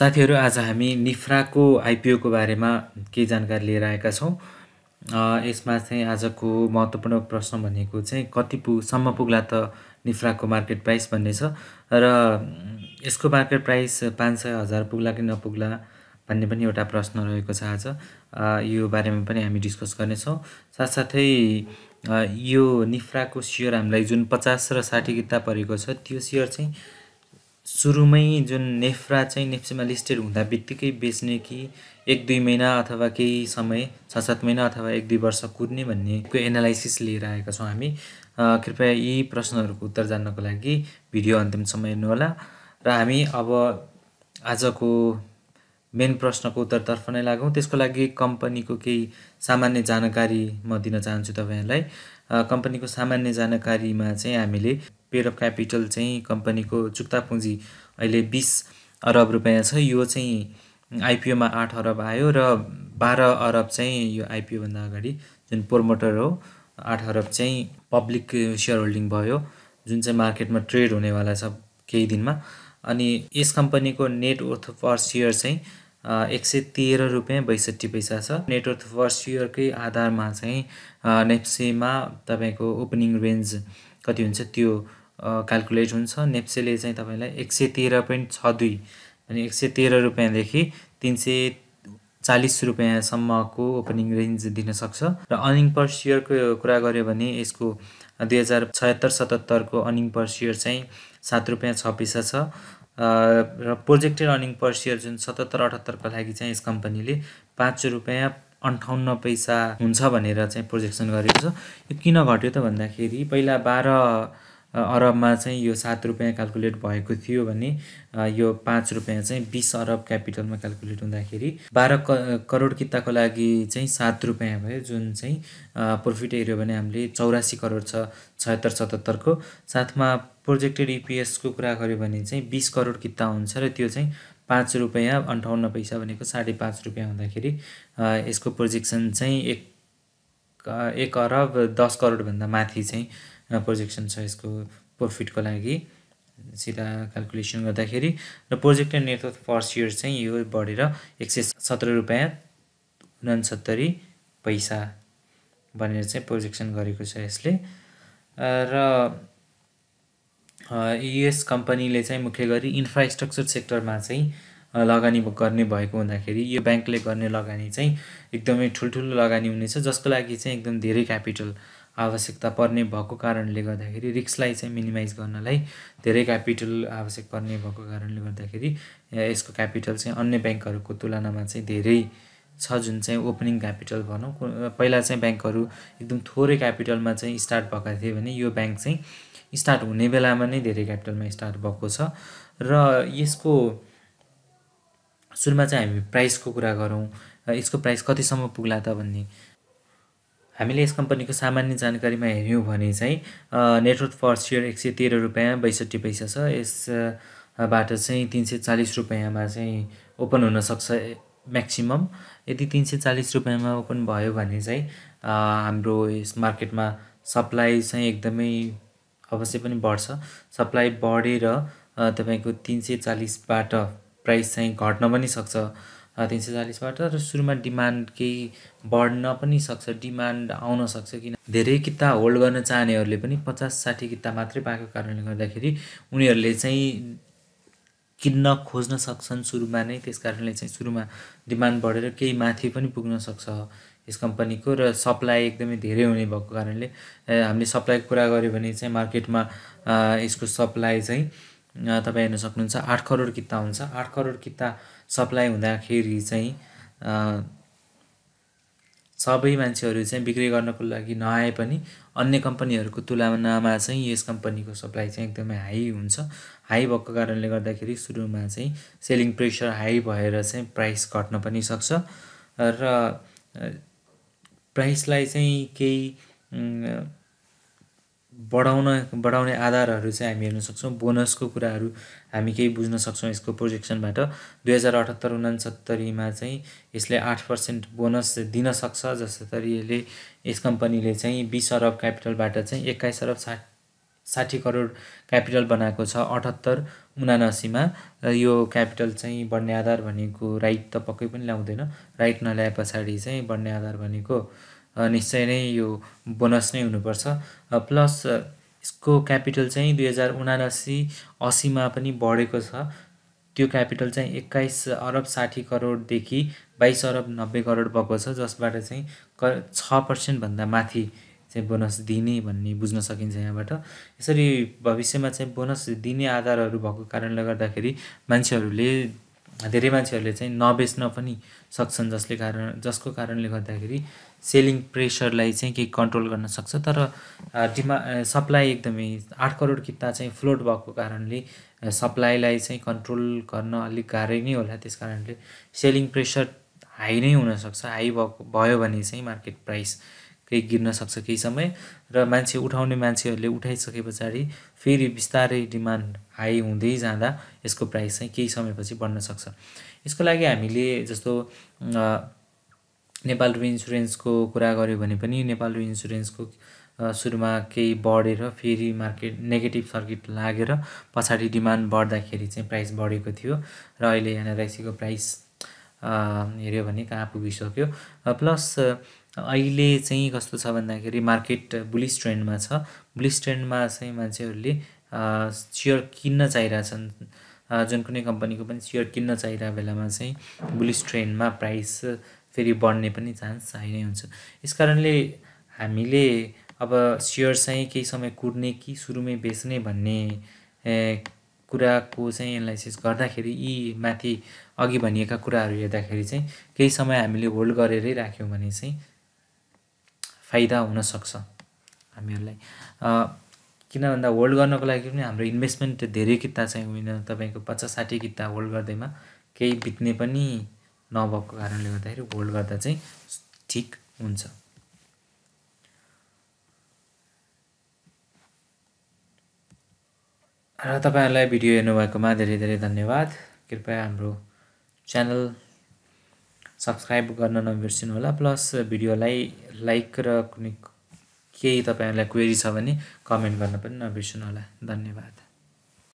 साथीहरू आज हामी निफ्राको आइपिओको बारेमा केही जानकारी लिएर आएका छौँ यसमा चाहिँ आजको महत्त्वपूर्ण प्रश्न भनेको चाहिँ कति पुगसम्म पुग्ला त निफ्राको मार्केट प्राइस भन्ने छ र यसको मार्केट प्राइस पाँच सय हजार पुग्ला कि नपुग्ला भन्ने पनि एउटा प्रश्न रहेको छ आज यो बारेमा पनि हामी डिस्कस गर्नेछौँ साथसाथै यो निफ्राको सेयर हामीलाई जुन पचास र साठी किता परेको छ त्यो सेयर चाहिँ सुरुमै जुन नेफ्रा चाहिँ नेफ्सेमा लिस्टेड हुँदा बित्तिकै बेच्ने कि एक दुई महिना अथवा केही समय छ सात महिना अथवा एक दुई वर्ष कुर्ने भन्ने भन्नेको एनालाइसिस लिएर आएका छौँ हामी कृपया यी प्रश्नहरूको उत्तर जान्नको लागि भिडियो अन्तिमसम्म हेर्नुहोला र हामी अब आजको मेन प्रश्नको उत्तरतर्फ नै लागौँ त्यसको लागि कम्पनीको केही सामान्य जानकारी म दिन चाहन्छु तपाईँहरूलाई कम्पनीको सामान्य जानकारीमा चाहिँ हामीले पेयर अफ क्यापिटल चाहिँ कम्पनीको चुक्ता पुँजी अहिले बिस अरब रुपियाँ छ यो चाहिँ आइपिओमा आठ अरब आयो र बाह्र अरब चाहिँ यो आइपिओभन्दा अगाडि जुन प्रोमोटर हो आठ अरब चाहिँ पब्लिक सेयर होल्डिङ भयो जुन चाहिँ मार्केटमा ट्रेड हुनेवाला छ केही दिनमा अनि यस कम्पनीको नेट वर्थ पर सेयर चाहिँ एक सय तेह्र रुपियाँ बैसठी पैसा छ नेटवर्थ फर्स्ट इयरकै आधारमा चाहिँ नेप्सेमा तपाईँको ओपनिङ रेन्ज कति हुन्छ त्यो क्यालकुलेट हुन्छ नेप्सेले चाहिँ तपाईँलाई एक सय तेह्र पोइन्ट छ दुई अनि एक सय तेह्र रुपियाँदेखि तिन सय चालिस रुपियाँसम्मको ओपनिङ रेन्ज दिनसक्छ र अर्निङ पर सेयरको कुरा गऱ्यो भने यसको दुई हजार छयत्तर सतहत्तरको अर्निङ पर सेयर चाहिँ सात रुपियाँ छ पैसा छ र प्रोजेक्टेड अर्निङ पर सेयर जुन सतहत्तर अठहत्तरको लागि चाहिँ यस कम्पनीले पाँच रुपियाँ अन्ठाउन्न पैसा हुन्छ भनेर चाहिँ प्रोजेक्सन गरेको छ यो किन घट्यो त भन्दाखेरि पहिला बाह्र अरबमा चाहिँ यो सात रुपियाँ क्यालकुलेट भएको थियो भने यो पाँच रुपियाँ चाहिँ बिस अरब क्यापिटलमा क्यालकुलेट हुँदाखेरि बाह्र क करोड किताको लागि चाहिँ सात रुपियाँ भयो जुन चाहिँ प्रफिट हेऱ्यो भने हामीले चौरासी करोड छ छत्तर सतहत्तरको साथमा प्रोजेक्टेड इपिएसको e कुरा गऱ्यो भने चाहिँ बिस करोड कित्ता हुन्छ र त्यो चाहिँ पाँच रुपियाँ अन्ठाउन्न पैसा भनेको साढे पाँच रुपियाँ हुँदाखेरि यसको प्रोजेक्सन चाहिँ एक एक अरब दस करोडभन्दा माथि चाहिँ प्रोजेक्सन छ यसको प्रफिटको लागि सिधा क्यालकुलेसन गर्दाखेरि र प्रोजेक्टेड नेटवर्क फर्स्ट इयर चाहिँ यो बढेर एक सय सत्र रुपियाँ उनासत्तरी पैसा भनेर चाहिँ प्रोजेक्सन गरेको छ यसले र यस कम्पनीले चाहिँ मुख्य गरी इन्फ्रास्ट्रक्चर सेक्टरमा चाहिँ लगानी गर्ने भएको हुँदाखेरि यो ब्याङ्कले गर्ने लगानी चाहिँ एकदमै ठुल्ठुलो लगानी हुनेछ जसको लागि चाहिँ एकदम धेरै क्यापिटल आवश्यकता पर्ने भएको कारणले गर्दाखेरि रिक्सलाई चाहिँ मिनिमाइज गर्नलाई धेरै क्यापिटल आवश्यक पर्ने भएको कारणले गर्दाखेरि यसको क्यापिटल चाहिँ अन्य ब्याङ्कहरूको तुलनामा चाहिँ धेरै छ जुन चाहिँ ओपनिङ क्यापिटल भनौँ पहिला चाहिँ ब्याङ्कहरू एकदम थोरै क्यापिटलमा चाहिँ स्टार्ट भएका थिए भने यो ब्याङ्क चाहिँ स्टार्ट हुने बेलामा नै धेरै क्यापिटलमा स्टार्ट भएको छ र यसको सुरुमा चाहिँ हामी प्राइसको कुरा गरौँ यसको प्राइस कतिसम्म पुग्ला त भन्ने हामीले यस कम्पनीको सामान्य जानकारीमा हेऱ्यौँ भने चाहिँ नेटवर्क फर सेयर एक सय तेह्र रुपियाँ बैसठी पैसा छ यसबाट चाहिँ तिन सय चालिस रुपियाँमा चाहिँ ओपन हुनसक्छ म्याक्सिमम् यदि तिन सय चालिस रुपियाँमा ओपन भयो भने चाहिँ हाम्रो यस मार्केटमा सप्लाई चाहिँ एकदमै अवश्य पनि बढ्छ सप्लाई बढेर तपाईँको तिन सय चालिसबाट प्राइस चाहिँ घट्न पनि सक्छ तिन सय चालिसबाट र सुरुमा डिमान्ड केही बढ्न पनि सक्छ डिमान्ड आउन सक्छ किन धेरै किता होल्ड गर्न चाहनेहरूले पनि पचास साठी किता मात्रै पाएको कारणले गर्दाखेरि उनीहरूले चाहिँ किन्न खोज्न सक्छन् सुरुमा नै त्यस कारणले चाहिँ सुरुमा डिमान्ड बढेर केही माथि पनि पुग्न सक्छ यस कम्पनीको र सप्लाई एकदमै धेरै हुने भएको कारणले हामीले सप्लाईको कुरा गऱ्यो भने चाहिँ मार्केटमा यसको सप्लाई चाहिँ तपाईँ हेर्न सक्नुहुन्छ आठ करोड किता हुन्छ आठ करोड किता सप्लाई हुँदाखेरि चाहिँ सबै मान्छेहरू चाहिँ बिक्री गर्नको लागि नआए पनि अन्य कम्पनीहरूको तुलनामा चाहिँ यस कम्पनीको सप्लाई चाहिँ एकदमै हाई हुन्छ हाई भएको कारणले गर्दाखेरि सुरुमा चाहिँ सेलिङ प्रेसर हाई भएर चाहिँ प्राइस घट्न पनि सक्छ र प्राइसलाई चाहिँ केही बढाउन बढाउने आधारहरू चाहिँ हामी हेर्न सक्छौँ बोनसको कुराहरू हामी केही बुझ्न सक्छौँ यसको प्रोजेक्सनबाट दुई हजार अठहत्तर उनासत्तरीमा चाहिँ यसले आठ पर्सेन्ट बोनस दिन सक्छ जसरी यसले यस कम्पनीले चाहिँ बिस अरब क्यापिटलबाट चाहिँ एक्काइस अरब साठ साठी करोड क्यापिटल बनाएको छ अठहत्तर उनासीमा र यो क्यापिटल चाहिँ बढ्ने आधार भनेको राइट त पक्कै पनि ल्याउँदैन राइट नल्याए पछाडि चाहिँ बढ्ने आधार भनेको निश्चय नै यो बोनस नै हुनुपर्छ प्लस यसको क्यापिटल चाहिँ दुई हजार उनासी असीमा पनि बढेको छ त्यो क्यापिटल चाहिँ एक्काइस अरब साठी करोडदेखि बाइस अरब नब्बे करोड भएको छ जसबाट चाहिँ क छ पर्सेन्टभन्दा माथि चाहिँ बोनस दिने भन्ने बुझ्न सकिन्छ यहाँबाट यसरी भविष्यमा चाहिँ बोनस दिने आधारहरू भएको कारणले गर्दाखेरि मान्छेहरूले धेरै मान्छेहरूले चाहिँ नबेच्न पनि सक्छन् जसले कारण जसको कारणले गर्दाखेरि सेलिङ प्रेसरलाई चाहिँ केही कन्ट्रोल गर्न सक्छ तर डिमा सप्लाई एकदमै आठ करोड किता चाहिँ फ्लोट भएको कारणले सप्लाईलाई चाहिँ कन्ट्रोल गर्न अलिक गाह्रै नै होला त्यस कारणले सेलिङ प्रेसर हाई नै हुनसक्छ हाई भएको भयो भने चाहिँ मार्केट प्राइस केही गिर्न सक्छ केही समय र मान्छे उठाउने मान्छेहरूले उठाइसके पछाडि फेरि बिस्तारै डिमान्ड हाई हुँदै जाँदा यसको प्राइस चाहिँ केही समयपछि बढ्न सक्छ यसको लागि हामीले जस्तो नेपाल रु इन्सुरेन्सको कुरा गऱ्यो भने पनि नेपाल रु इन्सुरेन्सको सुरुमा केही बढेर फेरि मार्केट नेगेटिभ सर्किट लागेर पछाडि डिमान्ड बढ्दाखेरि चाहिँ प्राइस बढेको थियो र अहिले एनआरआइसीको प्राइस हेऱ्यो भने कहाँ पुगिसक्यो प्लस अहिले चाहिँ कस्तो छ भन्दाखेरि मार्केट बुलिस ट्रेन्डमा छ बुलिस ट्रेन्डमा चाहिँ मान्छेहरूले सेयर किन्न चाहिरहेछन् जुन कुनै कम्पनीको पनि सेयर किन्न चाहिरहेको बेलामा चाहिँ बुलिस ट्रेन्डमा प्राइस फेरि बढ्ने पनि चान्स चाहिँ नै हुन्छ यस कारणले हामीले अब सेयर चाहिँ केही समय कुर्ने कि सुरुमै बेच्ने भन्ने कुराको चाहिँ एनालाइसिस गर्दाखेरि यी माथि अघि भनिएका कुराहरू हेर्दाखेरि चाहिँ केही समय हामीले होल्ड गरेरै राख्यौँ भने चाहिँ फाइदा हुनसक्छ हामीहरूलाई किन भन्दा होल्ड गर्नको लागि पनि हाम्रो इन्भेस्टमेन्ट धेरै किता चाहिँ होइन तपाईँको पचास साठी किता होल्ड गर्दैमा केही बित्ने पनि नभएको कारणले गर्दाखेरि होल्ड गर्दा चाहिँ ठिक हुन्छ र तपाईँहरूलाई भिडियो हेर्नुभएकोमा धेरै धेरै धन्यवाद कृपया हाम्रो च्यानल सब्सक्राइब गर्न नबिर्सिनु होला प्लस भिडियोलाई लाइक र कुनै केही तपाईँहरूलाई क्वेरी छ भने कमेन्ट गर्न पनि नबिर्सिनु होला धन्यवाद